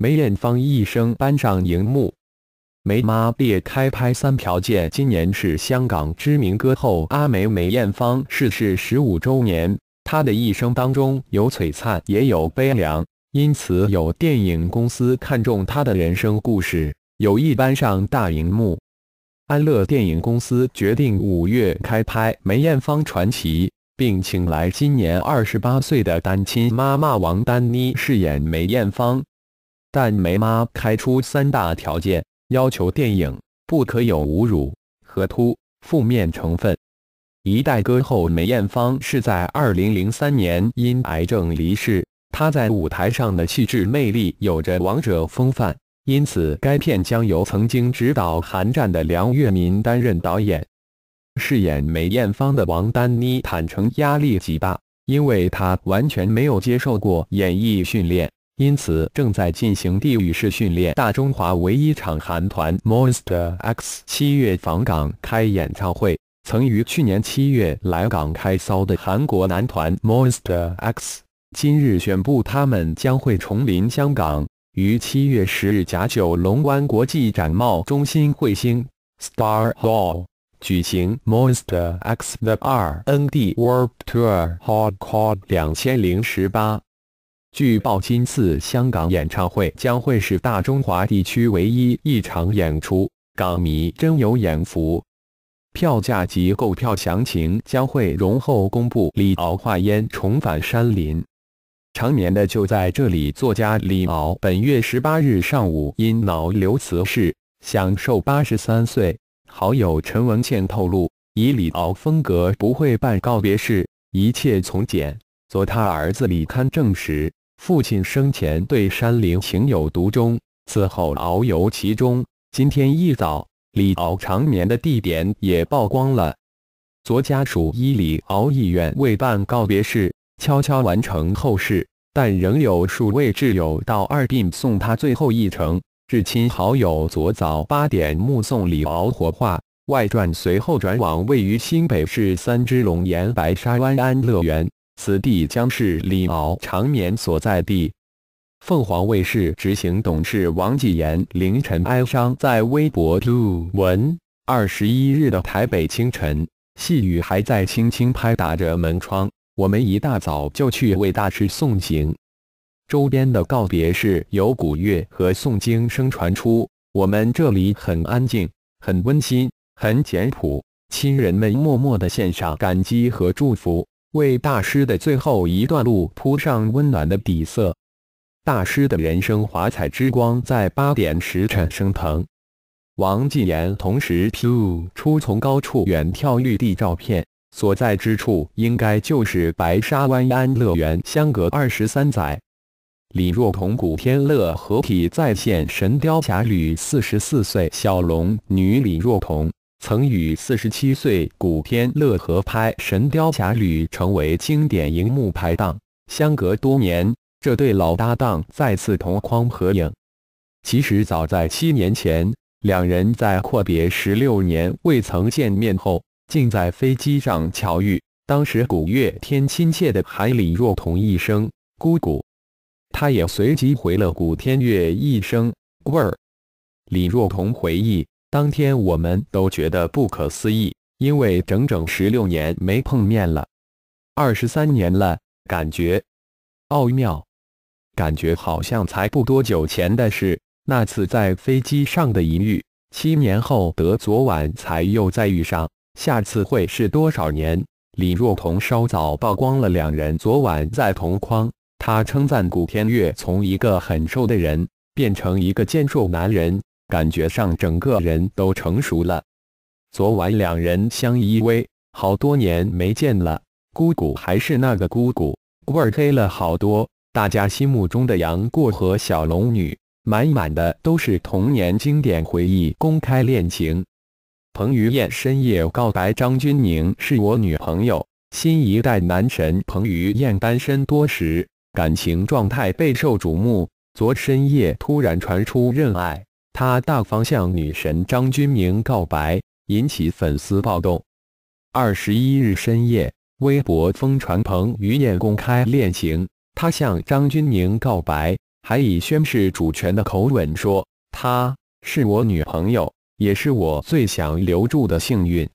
梅艳芳一生搬上荧幕，梅妈别开拍三条件。今年是香港知名歌后阿梅梅艳芳逝世十五周年，她的一生当中有璀璨，也有悲凉，因此有电影公司看中她的人生故事，有意搬上大荧幕。安乐电影公司决定五月开拍《梅艳芳传奇》，并请来今年二十八岁的单亲妈妈王丹妮饰演梅艳芳。但梅妈开出三大条件，要求电影不可有侮辱和突负面成分。一代歌后梅艳芳是在2003年因癌症离世，她在舞台上的气质魅力有着王者风范，因此该片将由曾经执导《寒战》的梁月明担任导演。饰演梅艳芳的王丹妮坦诚压力极大，因为她完全没有接受过演艺训练。因此，正在进行地域式训练。大中华唯一场韩团 Monster X 七月访港开演唱会。曾于去年七月来港开骚的韩国男团 Monster X，今日宣布他们将会重临香港，于七月十日假九龙湾国际展贸中心彗星 Star Hall，举行 Monster X 的二 nd World Tour Hardcore 两千零十八。据报，今次香港演唱会将会是大中华地区唯一一场演出，港迷真有眼福。票价及购票详情将会容后公布。李敖化烟重返山林，常年的就在这里作家。李敖本月十八日上午因脑瘤辞世，享受八十三岁。好友陈文茜透露，以李敖风格不会办告别式，一切从简。昨他儿子李堪证实。父亲生前对山林情有独钟，此后遨游其中。今天一早，李敖长眠的地点也曝光了。昨家属依李敖意愿为办告别式，悄悄完成后事，但仍有数位挚友到二殡送他最后一程。至亲好友昨早八点目送李敖火化，外传随后转往位于新北市三只龙岩白沙湾安乐园。此地将是李敖长眠所在地。凤凰卫视执行董事王纪言凌晨哀伤在微博吐文：二十一日的台北清晨，细雨还在轻轻拍打着门窗，我们一大早就去为大师送行。周边的告别室有古乐和诵经声传出，我们这里很安静、很温馨、很简朴，亲人们默默的献上感激和祝福。为大师的最后一段路铺上温暖的底色，大师的人生华彩之光在八点时辰升腾。王纪言同时 P 出从高处远眺绿地照片，所在之处应该就是白沙湾安乐园。相隔二十三载，李若彤、古天乐合体再现《神雕侠侣》，四十四岁小龙女李若彤。曾与47岁古天乐合拍《神雕侠侣》，成为经典荧幕拍档。相隔多年，这对老搭档再次同框合影。其实早在七年前，两人在阔别十六年未曾见面后，竟在飞机上巧遇。当时古月天亲切的喊李若彤一声“姑姑”，他也随即回了古天乐一声“味儿”。李若彤回忆。当天我们都觉得不可思议，因为整整十六年没碰面了，二十三年了，感觉奥妙，感觉好像才不多久前的事。那次在飞机上的一遇，七年后得昨晚才又再遇上，下次会是多少年？李若彤稍早曝光了两人昨晚在同框，他称赞古天乐从一个很瘦的人变成一个健硕男人。感觉上整个人都成熟了。昨晚两人相依偎，好多年没见了，姑姑还是那个姑姑，味儿黑了好多。大家心目中的杨过和小龙女，满满的都是童年经典回忆。公开恋情，彭于晏深夜告白张钧甯是我女朋友。新一代男神彭于晏单身多时，感情状态备受瞩目。昨深夜突然传出认爱。他大方向女神张钧甯告白，引起粉丝暴动。二十一日深夜，微博疯传彭于晏公开恋情，他向张钧甯告白，还以宣誓主权的口吻说：“她是我女朋友，也是我最想留住的幸运。”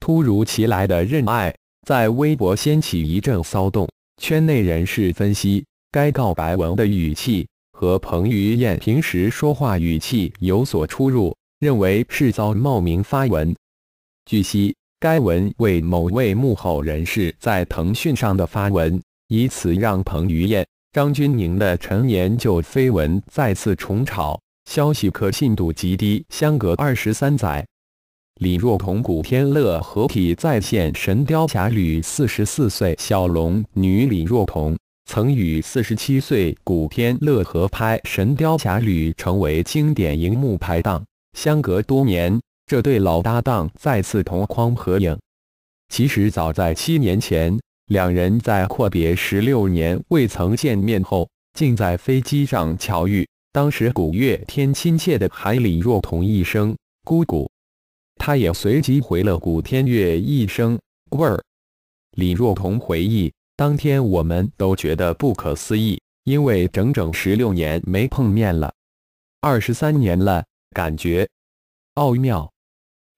突如其来的认爱在微博掀起一阵骚动，圈内人士分析该告白文的语气。和彭于晏平时说话语气有所出入，认为是遭冒名发文。据悉，该文为某位幕后人士在腾讯上的发文，以此让彭于晏、张钧甯的陈年旧绯闻再次重炒。消息可信度极低。相隔二十三载，李若彤、古天乐合体再现《神雕侠侣》，四十四岁小龙女李若彤。曾与47岁古天乐合拍《神雕侠侣》，成为经典荧幕拍档。相隔多年，这对老搭档再次同框合影。其实早在七年前，两人在阔别十六年未曾见面后，竟在飞机上巧遇。当时古月天亲切地喊李若彤一声“姑姑”，他也随即回了古天乐一声“棍儿”。李若彤回忆。当天我们都觉得不可思议，因为整整十六年没碰面了，二十三年了，感觉奥妙，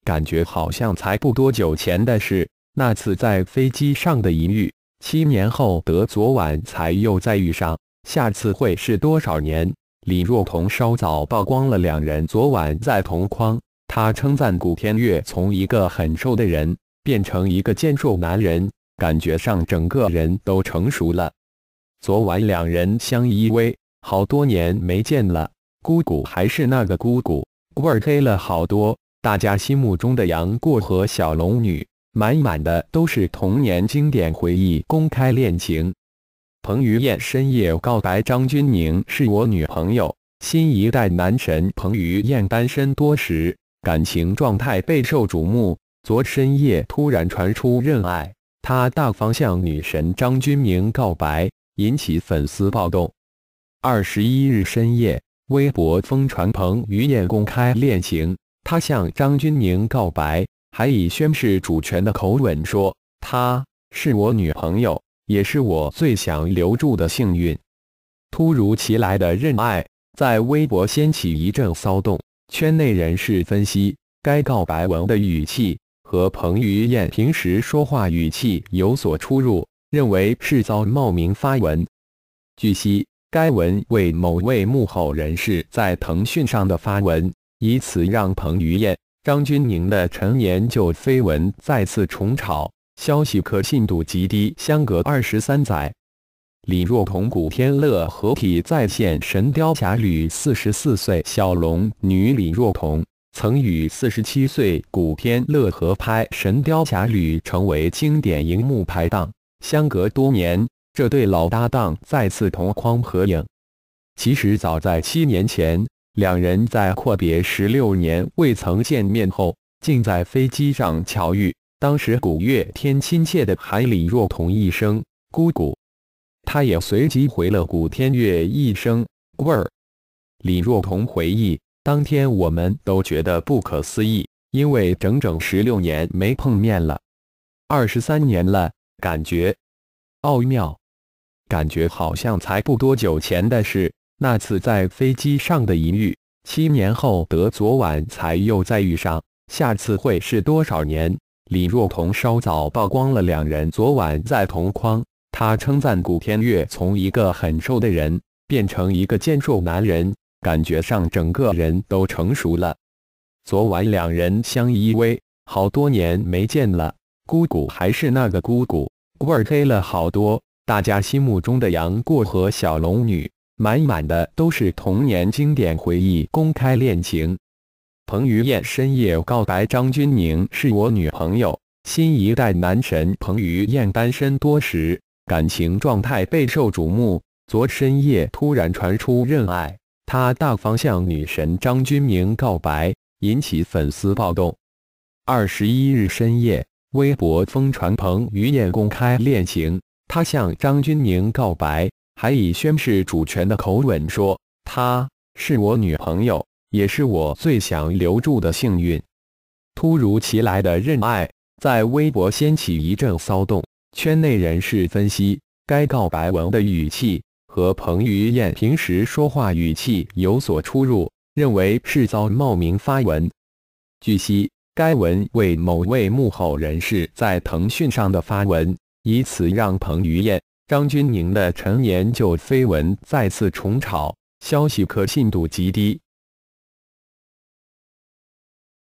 感觉好像才不多久前的事。那次在飞机上的一遇，七年后得昨晚才又再遇上，下次会是多少年？李若彤稍早曝光了两人昨晚在同框，他称赞古天乐从一个很瘦的人变成一个健硕男人。感觉上整个人都成熟了。昨晚两人相依偎，好多年没见了，姑姑还是那个姑姑，味儿黑了好多。大家心目中的杨过和小龙女，满满的都是童年经典回忆。公开恋情，彭于晏深夜告白张钧甯是我女朋友。新一代男神彭于晏单身多时，感情状态备受瞩目。昨深夜突然传出认爱。他大方向女神张钧甯告白，引起粉丝暴动。二十一日深夜，微博疯传彭于晏公开恋情，他向张钧甯告白，还以宣誓主权的口吻说：“她是我女朋友，也是我最想留住的幸运。”突如其来的认爱在微博掀起一阵骚动，圈内人士分析该告白文的语气。和彭于晏平时说话语气有所出入，认为是遭冒名发文。据悉，该文为某位幕后人士在腾讯上的发文，以此让彭于晏、张钧甯的陈年旧绯闻再次重炒。消息可信度极低。相隔二十三载，李若彤、古天乐合体再现《神雕侠侣》，四十四岁小龙女李若彤。曾与47岁古天乐合拍《神雕侠侣》，成为经典荧幕拍档。相隔多年，这对老搭档再次同框合影。其实早在七年前，两人在阔别十六年未曾见面后，竟在飞机上巧遇。当时古月天亲切地喊李若彤一声“姑姑”，他也随即回了古天乐一声“妹儿”。李若彤回忆。当天我们都觉得不可思议，因为整整十六年没碰面了，二十三年了，感觉奥妙，感觉好像才不多久前的事。那次在飞机上的一遇，七年后得昨晚才又再遇上，下次会是多少年？李若彤稍早曝光了两人昨晚在同框，他称赞古天乐从一个很瘦的人变成一个健硕男人。感觉上整个人都成熟了。昨晚两人相依偎，好多年没见了，姑姑还是那个姑姑，味儿黑了好多。大家心目中的杨过和小龙女，满满的都是童年经典回忆。公开恋情，彭于晏深夜告白张钧甯是我女朋友。新一代男神彭于晏单身多时，感情状态备受瞩目。昨深夜突然传出认爱。他大方向女神张钧甯告白，引起粉丝暴动。二十一日深夜，微博疯传彭于晏公开恋情，他向张钧甯告白，还以宣誓主权的口吻说：“她是我女朋友，也是我最想留住的幸运。”突如其来的认爱在微博掀起一阵骚动，圈内人士分析该告白文的语气。和彭于晏平时说话语气有所出入，认为是遭冒名发文。据悉，该文为某位幕后人士在腾讯上的发文，以此让彭于晏、张钧甯的陈年旧绯闻再次重炒，消息可信度极低。